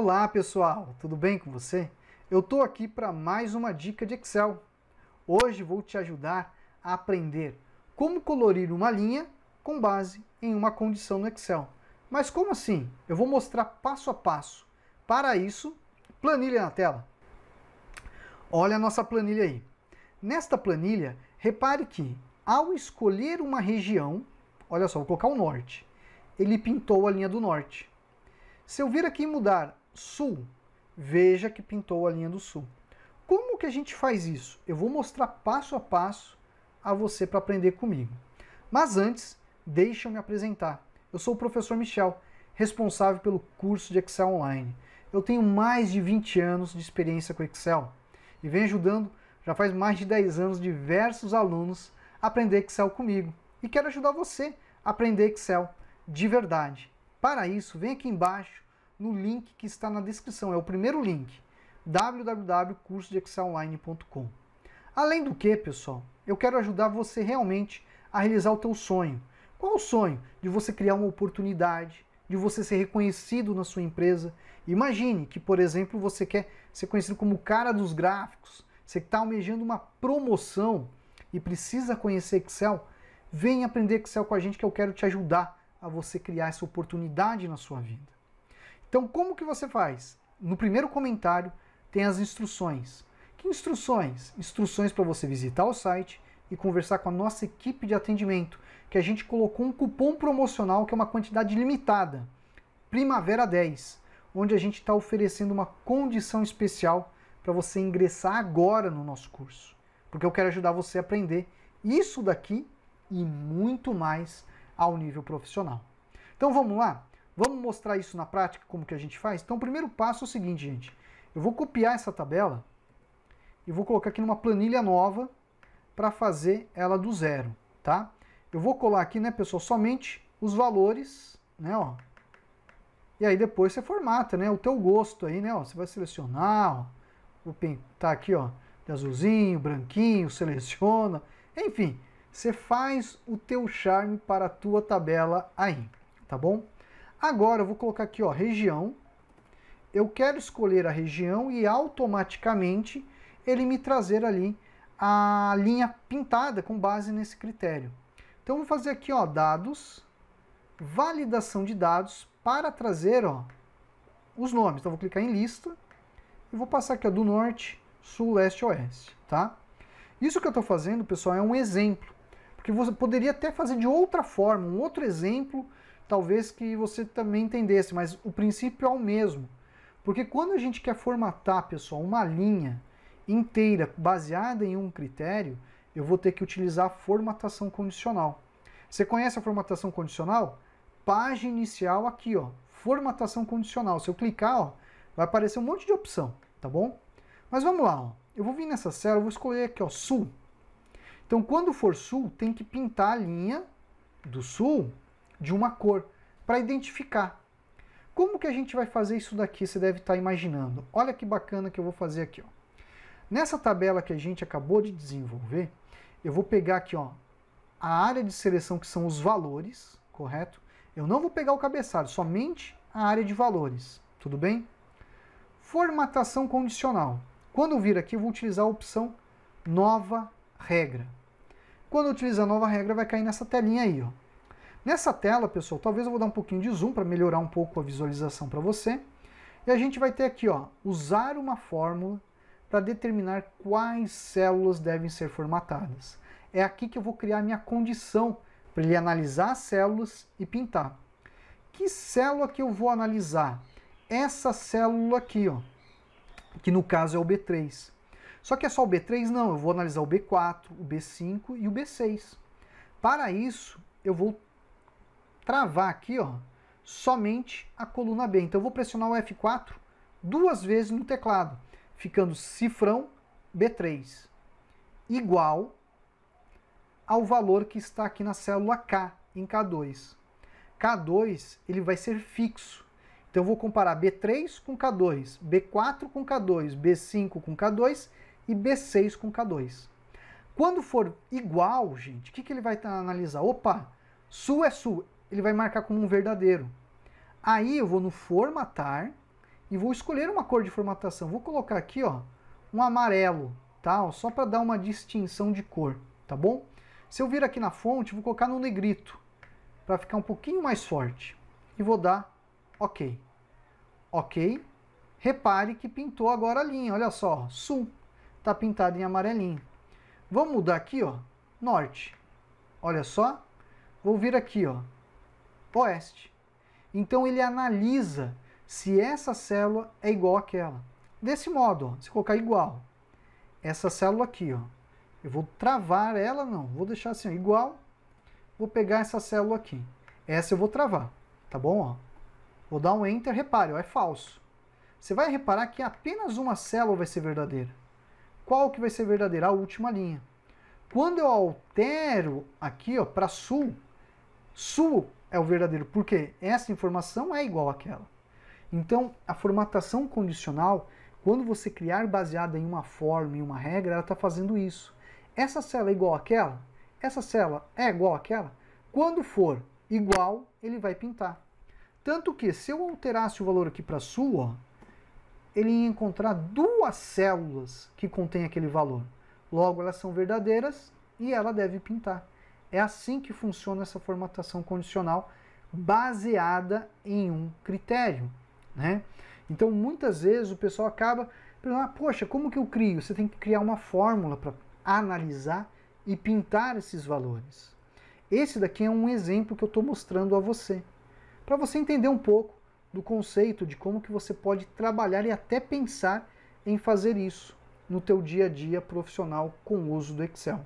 Olá pessoal, tudo bem com você? Eu estou aqui para mais uma dica de Excel. Hoje vou te ajudar a aprender como colorir uma linha com base em uma condição no Excel. Mas como assim? Eu vou mostrar passo a passo. Para isso, planilha na tela. Olha a nossa planilha aí. Nesta planilha, repare que ao escolher uma região, olha só, vou colocar o norte, ele pintou a linha do norte. Se eu vir aqui mudar sul, veja que pintou a linha do sul. Como que a gente faz isso? Eu vou mostrar passo a passo a você para aprender comigo. Mas antes, deixa eu me apresentar. Eu sou o professor Michel, responsável pelo curso de Excel Online. Eu tenho mais de 20 anos de experiência com Excel e venho ajudando já faz mais de 10 anos diversos alunos a aprender Excel comigo. E quero ajudar você a aprender Excel de verdade. Para isso, vem aqui embaixo no link que está na descrição. É o primeiro link, www.cursodexcelonline.com. Além do que, pessoal, eu quero ajudar você realmente a realizar o teu sonho. Qual o sonho? De você criar uma oportunidade, de você ser reconhecido na sua empresa. Imagine que, por exemplo, você quer ser conhecido como o cara dos gráficos, você está almejando uma promoção e precisa conhecer Excel. Vem aprender Excel com a gente que eu quero te ajudar a você criar essa oportunidade na sua vida. Então, como que você faz? No primeiro comentário tem as instruções. Que instruções? Instruções para você visitar o site e conversar com a nossa equipe de atendimento, que a gente colocou um cupom promocional que é uma quantidade limitada, Primavera 10, onde a gente está oferecendo uma condição especial para você ingressar agora no nosso curso, porque eu quero ajudar você a aprender isso daqui e muito mais ao nível profissional. Então vamos lá? Vamos mostrar isso na prática, como que a gente faz? Então, o primeiro passo é o seguinte, gente. Eu vou copiar essa tabela e vou colocar aqui numa planilha nova para fazer ela do zero, tá? Eu vou colar aqui, né, pessoal, somente os valores, né, ó. E aí depois você formata, né, o teu gosto aí, né, ó. Você vai selecionar, ó. Vou pintar aqui, ó, de azulzinho, branquinho, seleciona. Enfim, você faz o teu charme para a tua tabela aí, tá bom? Agora eu vou colocar aqui, ó, região. Eu quero escolher a região e automaticamente ele me trazer ali a linha pintada com base nesse critério. Então vou fazer aqui, ó, dados, validação de dados para trazer, ó, os nomes. Então vou clicar em lista e vou passar aqui, ó, do norte, sul, leste, oeste, tá? Isso que eu estou fazendo, pessoal, é um exemplo. Porque você poderia até fazer de outra forma, um outro exemplo talvez que você também entendesse, mas o princípio é o mesmo. Porque quando a gente quer formatar, pessoal, uma linha inteira baseada em um critério, eu vou ter que utilizar a formatação condicional. Você conhece a formatação condicional? Página inicial aqui, ó, formatação condicional. Se eu clicar, ó, vai aparecer um monte de opção, tá bom? Mas vamos lá, ó. eu vou vir nessa célula, vou escolher aqui, ó, sul. Então, quando for sul, tem que pintar a linha do sul de uma cor para identificar. Como que a gente vai fazer isso daqui? Você deve estar tá imaginando. Olha que bacana que eu vou fazer aqui. Ó. Nessa tabela que a gente acabou de desenvolver, eu vou pegar aqui ó, a área de seleção que são os valores, correto? Eu não vou pegar o cabeçalho, somente a área de valores, tudo bem? Formatação condicional. Quando eu vir aqui, eu vou utilizar a opção nova regra. Quando eu utilizar a nova regra, vai cair nessa telinha aí, ó. Nessa tela, pessoal, talvez eu vou dar um pouquinho de zoom para melhorar um pouco a visualização para você. E a gente vai ter aqui, ó, usar uma fórmula para determinar quais células devem ser formatadas. É aqui que eu vou criar a minha condição para ele analisar as células e pintar. Que célula que eu vou analisar? Essa célula aqui, ó, que no caso é o B3. Só que é só o B3? Não, eu vou analisar o B4, o B5 e o B6. Para isso, eu vou travar aqui, ó, somente a coluna B. Então eu vou pressionar o F4 duas vezes no teclado, ficando cifrão B3 igual ao valor que está aqui na célula K, em K2. K2 ele vai ser fixo. Então eu vou comparar B3 com K2, B4 com K2, B5 com K2 e B6 com K2. Quando for igual, gente, o que, que ele vai tá, analisar? Opa, sul é sul, ele vai marcar como um verdadeiro. Aí eu vou no formatar e vou escolher uma cor de formatação. Vou colocar aqui, ó, um amarelo, tá? Só para dar uma distinção de cor, tá bom? Se eu vir aqui na fonte, vou colocar no negrito para ficar um pouquinho mais forte e vou dar OK. OK. Repare que pintou agora a linha, olha só, sul tá pintado em amarelinho. Vamos mudar aqui, ó, norte. Olha só. Vou vir aqui, ó, oeste. Então ele analisa se essa célula é igual àquela. Desse modo, ó, se colocar igual, essa célula aqui, ó, eu vou travar ela, não, vou deixar assim, ó, igual, vou pegar essa célula aqui. Essa eu vou travar, tá bom? Ó? Vou dar um Enter, repare, ó, é falso. Você vai reparar que apenas uma célula vai ser verdadeira. Qual que vai ser verdadeira? A última linha. Quando eu altero aqui para sul, sul é o verdadeiro, porque essa informação é igual àquela. Então, a formatação condicional, quando você criar baseada em uma forma, em uma regra, ela está fazendo isso. Essa célula é igual àquela? Essa célula é igual àquela? Quando for igual, ele vai pintar. Tanto que, se eu alterasse o valor aqui para sua, ele ia encontrar duas células que contêm aquele valor. Logo, elas são verdadeiras e ela deve pintar. É assim que funciona essa formatação condicional baseada em um critério, né? Então, muitas vezes o pessoal acaba pensando, ah, poxa, como que eu crio? Você tem que criar uma fórmula para analisar e pintar esses valores. Esse daqui é um exemplo que eu estou mostrando a você, para você entender um pouco do conceito de como que você pode trabalhar e até pensar em fazer isso no teu dia a dia profissional com o uso do Excel.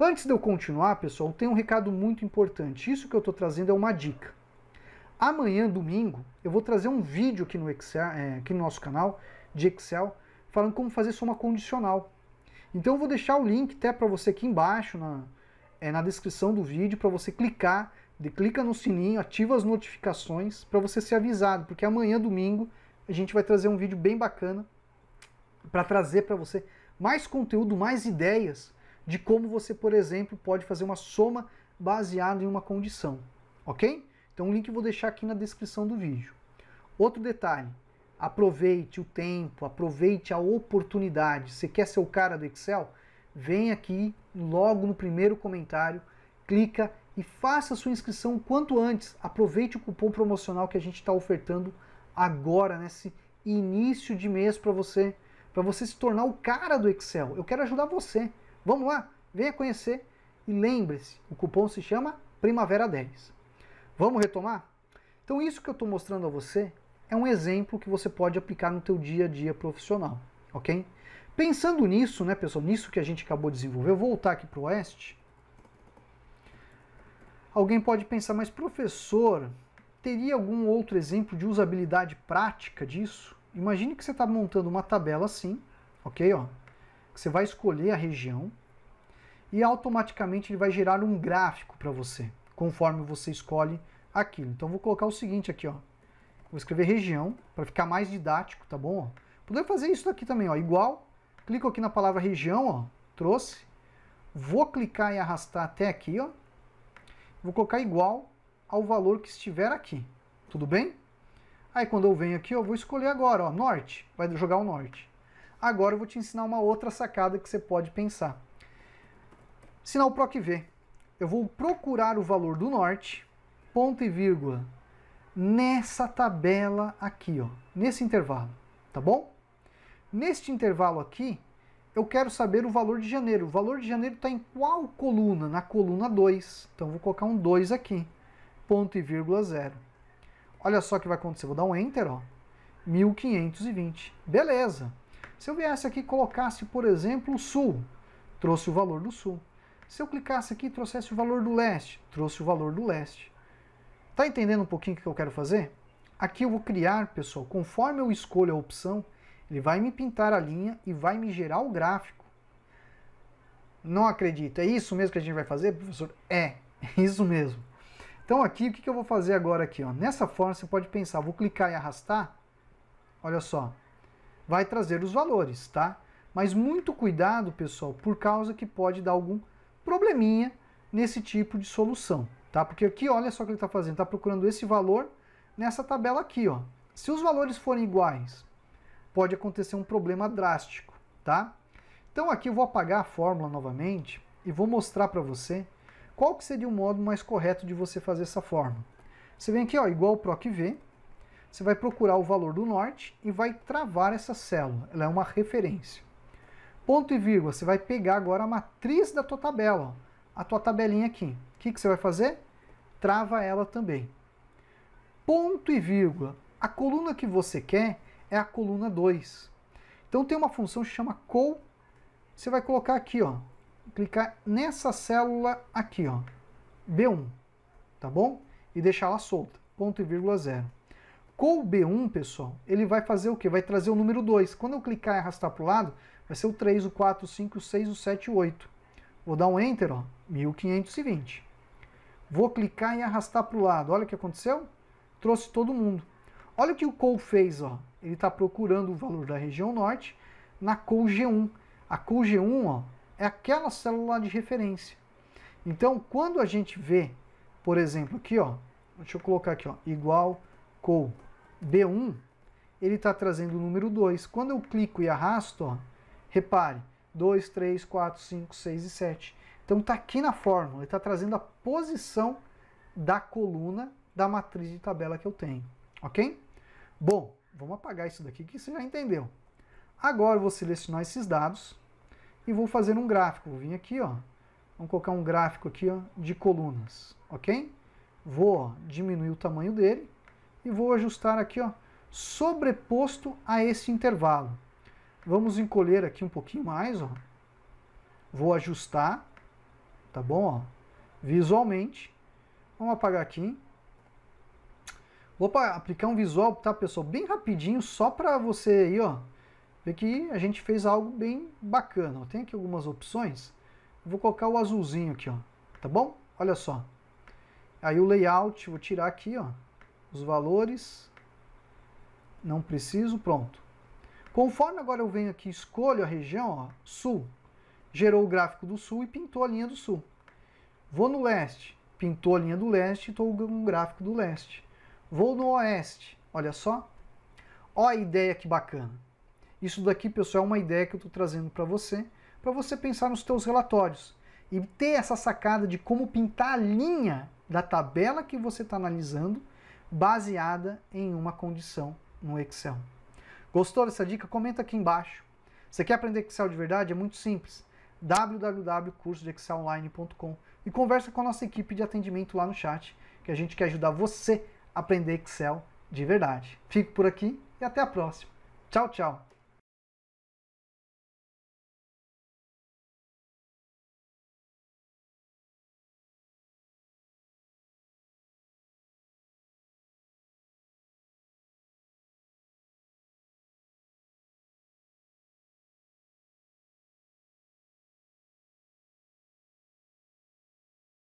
Antes de eu continuar, pessoal, tem um recado muito importante. Isso que eu estou trazendo é uma dica. Amanhã, domingo, eu vou trazer um vídeo aqui no, Excel, é, aqui no nosso canal de Excel falando como fazer soma condicional. Então eu vou deixar o link até para você aqui embaixo na, é, na descrição do vídeo para você clicar, de, clica no sininho, ativa as notificações para você ser avisado, porque amanhã, domingo, a gente vai trazer um vídeo bem bacana para trazer para você mais conteúdo, mais ideias de como você, por exemplo, pode fazer uma soma baseada em uma condição, ok? Então o link eu vou deixar aqui na descrição do vídeo. Outro detalhe, aproveite o tempo, aproveite a oportunidade. Você quer ser o cara do Excel? Vem aqui logo no primeiro comentário, clica e faça sua inscrição quanto antes. Aproveite o cupom promocional que a gente está ofertando agora, nesse início de mês para você, para você se tornar o cara do Excel. Eu quero ajudar você. Vamos lá, venha conhecer e lembre-se, o cupom se chama Primavera 10. Vamos retomar? Então isso que eu estou mostrando a você é um exemplo que você pode aplicar no teu dia a dia profissional, ok? Pensando nisso, né, pessoal, nisso que a gente acabou de desenvolver, eu vou voltar aqui para o Oeste. Alguém pode pensar, mas professor, teria algum outro exemplo de usabilidade prática disso? Imagine que você está montando uma tabela assim, ok? Ó, que você vai escolher a região, e automaticamente ele vai gerar um gráfico para você, conforme você escolhe aquilo. Então vou colocar o seguinte aqui, ó. Vou escrever região para ficar mais didático, tá bom? Poder fazer isso daqui também, ó, igual. Clico aqui na palavra região, ó, trouxe. Vou clicar e arrastar até aqui, ó. Vou colocar igual ao valor que estiver aqui. Tudo bem? Aí quando eu venho aqui, eu vou escolher agora, ó, norte, vai jogar o norte. Agora eu vou te ensinar uma outra sacada que você pode pensar. Sinal PROC V. Eu vou procurar o valor do norte, ponto e vírgula, nessa tabela aqui, ó, nesse intervalo, tá bom? Neste intervalo aqui, eu quero saber o valor de janeiro. O valor de janeiro está em qual coluna? Na coluna 2. Então, vou colocar um 2 aqui, ponto e vírgula zero. Olha só o que vai acontecer. Vou dar um Enter, ó, 1520. Beleza. Se eu viesse aqui e colocasse, por exemplo, o Sul, trouxe o valor do Sul. Se eu clicasse aqui e trouxesse o valor do leste, trouxe o valor do leste. Tá entendendo um pouquinho o que eu quero fazer? Aqui eu vou criar, pessoal, conforme eu escolho a opção, ele vai me pintar a linha e vai me gerar o gráfico. Não acredito. É isso mesmo que a gente vai fazer, professor? É, é isso mesmo. Então aqui, o que eu vou fazer agora aqui? Ó? Nessa forma você pode pensar, vou clicar e arrastar. Olha só. Vai trazer os valores, tá? Mas muito cuidado, pessoal, por causa que pode dar algum probleminha nesse tipo de solução, tá? Porque aqui, olha só o que ele está fazendo, está procurando esse valor nessa tabela aqui, ó. Se os valores forem iguais, pode acontecer um problema drástico, tá? Então aqui eu vou apagar a fórmula novamente e vou mostrar para você qual que seria o modo mais correto de você fazer essa fórmula. Você vem aqui, ó, igual proc v, você vai procurar o valor do norte e vai travar essa célula, ela é uma referência ponto e vírgula, você vai pegar agora a matriz da tua tabela, ó, a tua tabelinha aqui. O que, que você vai fazer? Trava ela também. Ponto e vírgula. A coluna que você quer é a coluna 2. Então tem uma função que chama col. Você vai colocar aqui, ó, clicar nessa célula aqui, ó, B1, tá bom? E deixar ela solta, ponto e vírgula zero. Com o B1, pessoal, ele vai fazer o que? Vai trazer o número 2. Quando eu clicar e arrastar para o lado, Vai ser o 3, o 4, o 5, o 6, o 7, o 8. Vou dar um Enter, ó, 1520. Vou clicar e arrastar para o lado. Olha o que aconteceu. Trouxe todo mundo. Olha o que o Cole fez. Ó. Ele está procurando o valor da região norte na Cole G1. A Cole G1 ó, é aquela célula de referência. Então, quando a gente vê, por exemplo, aqui, ó, deixa eu colocar aqui, ó, igual Cole B1, ele está trazendo o número 2. Quando eu clico e arrasto, ó, Repare, 2, 3, 4, 5, 6 e 7. Então está aqui na fórmula, está trazendo a posição da coluna da matriz de tabela que eu tenho, ok? Bom, vamos apagar isso daqui que você já entendeu. Agora vou selecionar esses dados e vou fazer um gráfico. Vou vir aqui, ó, vamos colocar um gráfico aqui ó, de colunas, ok? Vou ó, diminuir o tamanho dele e vou ajustar aqui, ó, sobreposto a esse intervalo. Vamos encolher aqui um pouquinho mais, ó. Vou ajustar, tá bom, ó, visualmente. Vamos apagar aqui. Vou aplicar um visual, tá, pessoal, bem rapidinho, só para você aí, ó, ver que a gente fez algo bem bacana. Tem aqui algumas opções. vou colocar o azulzinho aqui, ó, tá bom? Olha só. Aí o layout, vou tirar aqui, ó, os valores. Não preciso, pronto. Conforme agora eu venho aqui escolho a região, ó, sul, gerou o gráfico do sul e pintou a linha do sul. Vou no leste, pintou a linha do leste, estou com o gráfico do leste. Vou no oeste, olha só. Ó a ideia que bacana. Isso daqui, pessoal, é uma ideia que eu estou trazendo para você, para você pensar nos seus relatórios e ter essa sacada de como pintar a linha da tabela que você está analisando baseada em uma condição no Excel. Gostou dessa dica? Comenta aqui embaixo. Você quer aprender Excel de verdade? É muito simples. www.cursodeexcelonline.com e conversa com a nossa equipe de atendimento lá no chat, que a gente quer ajudar você a aprender Excel de verdade. Fico por aqui e até a próxima. Tchau, tchau.